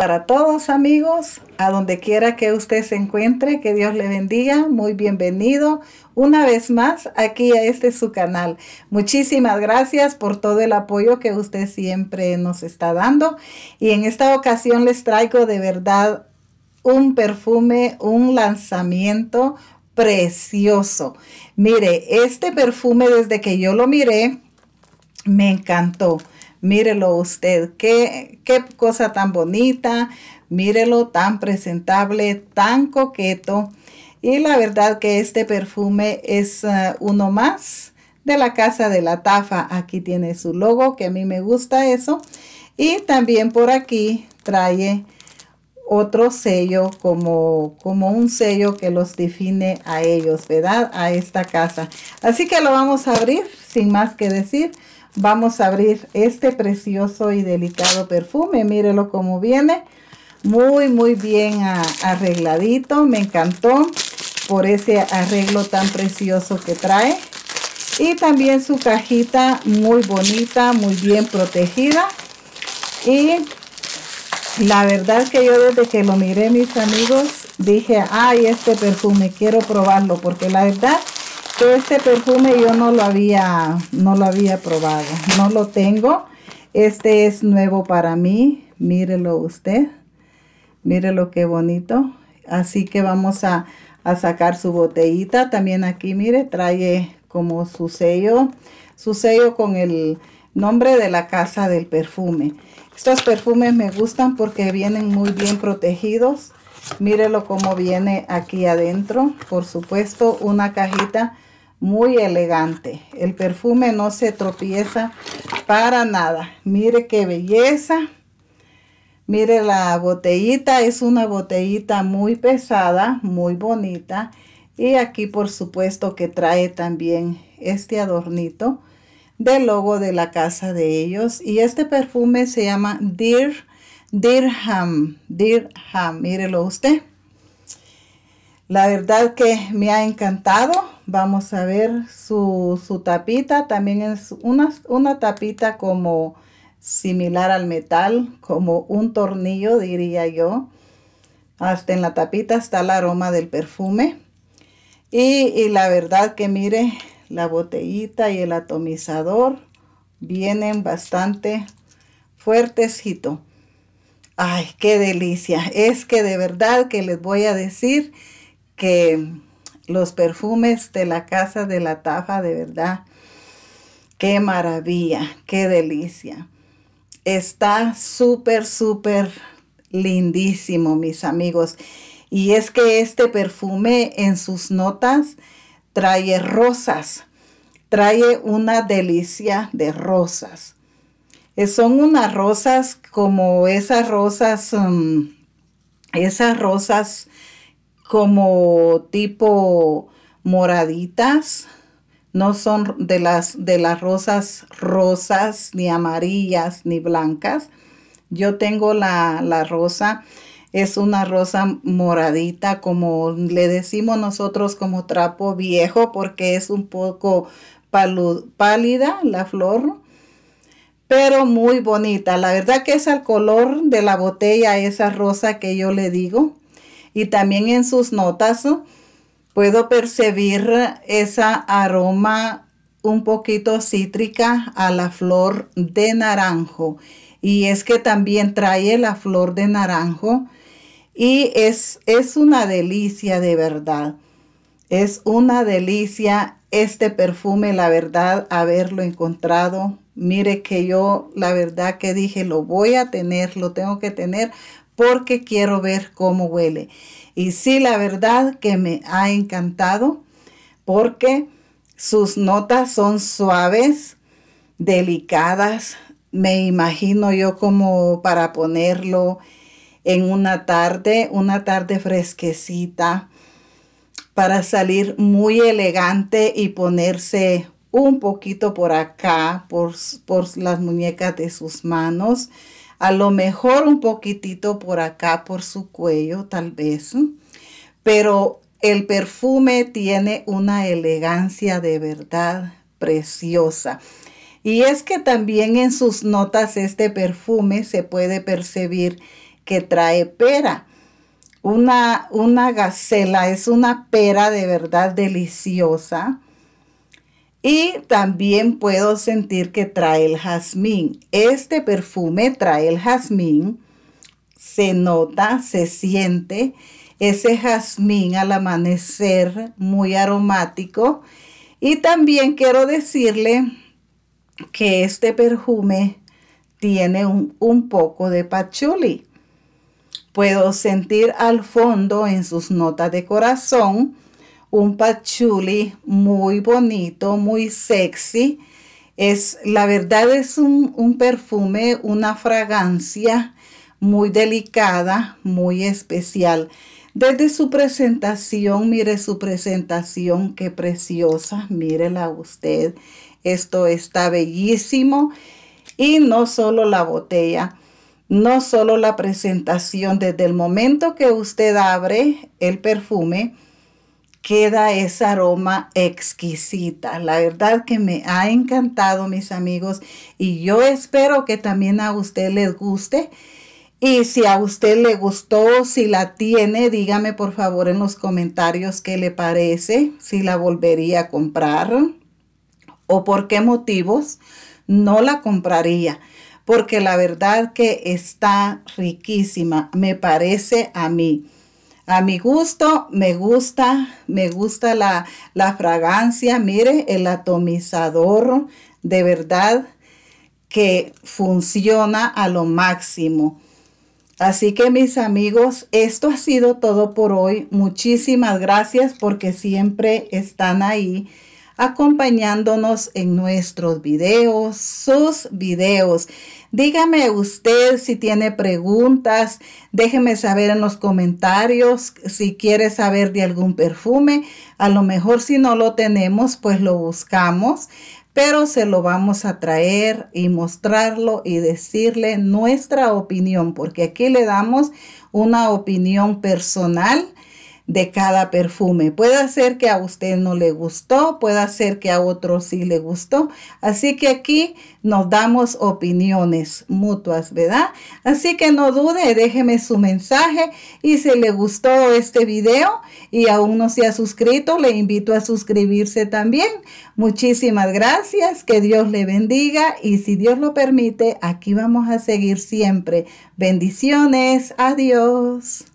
para todos amigos, a donde quiera que usted se encuentre, que Dios le bendiga, muy bienvenido una vez más aquí a este su canal. Muchísimas gracias por todo el apoyo que usted siempre nos está dando y en esta ocasión les traigo de verdad un perfume, un lanzamiento precioso. Mire, este perfume desde que yo lo miré, me encantó mírelo usted, qué, cosa tan bonita, mírelo tan presentable, tan coqueto. Y la verdad que este perfume es eh, uno más de la Casa de la Tafa. Aquí tiene su logo, que a mí me gusta eso. Y también por aquí trae otro sello, como, como un sello que los define a ellos, ¿verdad? A esta casa. Así que lo vamos a abrir sin más que decir vamos a abrir este precioso y delicado perfume. Mírelo como viene. Muy, muy bien arregladito. Me encantó por ese arreglo tan precioso que trae. Y también su cajita muy bonita, muy bien protegida. Y la verdad que yo desde que lo miré, mis amigos, dije, ay, este perfume, quiero probarlo. Porque la verdad este perfume yo no lo había, no lo había probado. No lo tengo. Este es nuevo para mí. Mírelo usted. Mírelo qué bonito. Así que vamos a, a sacar su botellita. También aquí, mire, trae como su sello. Su sello con el nombre de la casa del perfume. Estos perfumes me gustan porque vienen muy bien protegidos. Mírelo cómo viene aquí adentro. Por supuesto, una cajita muy elegante. El perfume no se tropieza para nada. Mire qué belleza. Mire la botellita, es una botellita muy pesada, muy bonita. Y aquí por supuesto que trae también este adornito del logo de la casa de ellos. Y este perfume se llama Dear Dirham. Dirham, mírelo usted. La verdad que me ha encantado Vamos a ver su, tapita. También es una, una tapita como similar al metal, como un tornillo, diría yo. Hasta en la tapita está el aroma del perfume. Y, y la verdad que mire, la botellita y el atomizador vienen bastante fuertecito. Ay, qué delicia. Es que de verdad que les voy a decir que los perfumes de la casa de la tafa, de verdad. Qué maravilla, qué delicia. Está súper, súper lindísimo, mis amigos. Y es que este perfume en sus notas trae rosas, trae una delicia de rosas. Eh, son unas rosas como esas rosas, mm, esas rosas como tipo moraditas, no son de las, de las rosas rosas, ni amarillas, ni blancas. Yo tengo la, la rosa, es una rosa moradita, como le decimos nosotros como trapo viejo, porque es un poco pálida la flor, pero muy bonita. La verdad que es al color de la botella esa rosa que yo le digo y también en sus notas puedo percibir esa aroma un poquito cítrica a la flor de naranjo. Y es que también trae la flor de naranjo y es, es una delicia de verdad. Es una delicia este perfume, la verdad, haberlo encontrado. Mire que yo, la verdad que dije, lo voy a tener, lo tengo que tener porque quiero ver cómo huele. Y sí, la verdad que me ha encantado porque sus notas son suaves, delicadas. Me imagino yo como para ponerlo en una tarde, una tarde fresquecita, para salir muy elegante y ponerse un poquito por acá, por, por las muñecas de sus manos a lo mejor un poquitito por acá, por su cuello tal vez, pero el perfume tiene una elegancia de verdad preciosa. Y es que también en sus notas este perfume se puede percibir que trae pera. Una, una gacela es una pera de verdad deliciosa y también puedo sentir que trae el jazmín. Este perfume trae el jazmín. Se nota, se siente ese jazmín al amanecer muy aromático. Y también quiero decirle que este perfume tiene un, poco de patchouli. Puedo sentir al fondo en sus notas de corazón un patchouli muy bonito, muy sexy. Es, la verdad es un, un perfume, una fragancia muy delicada, muy especial. Desde su presentación, mire su presentación, qué preciosa, mírela usted. Esto está bellísimo. Y no solo la botella, no solo la presentación, desde el momento que usted abre el perfume, queda ese aroma exquisita. La verdad que me ha encantado, mis amigos, y yo espero que también a usted les guste. Y si a usted le gustó, si la tiene, dígame por favor en los comentarios qué le parece, si la volvería a comprar o por qué motivos no la compraría. Porque la verdad que está riquísima, me parece a mí a mi gusto, me gusta, me gusta la, fragancia, mire, el atomizador, de verdad que funciona a lo máximo. Así que mis amigos, esto ha sido todo por hoy. Muchísimas gracias porque siempre están ahí acompañándonos en nuestros videos, sus videos. Dígame usted si tiene preguntas, déjeme saber en los comentarios si quiere saber de algún perfume. A lo mejor si no lo tenemos, pues lo buscamos, pero se lo vamos a traer y mostrarlo y decirle nuestra opinión, porque aquí le damos una opinión personal de cada perfume. Puede ser que a usted no le gustó, puede ser que a otro sí le gustó. Así que aquí nos damos opiniones mutuas, ¿verdad? Así que no dude, déjeme su mensaje y si le gustó este video y aún no se ha suscrito, le invito a suscribirse también. Muchísimas gracias, que Dios le bendiga y si Dios lo permite, aquí vamos a seguir siempre. Bendiciones, adiós.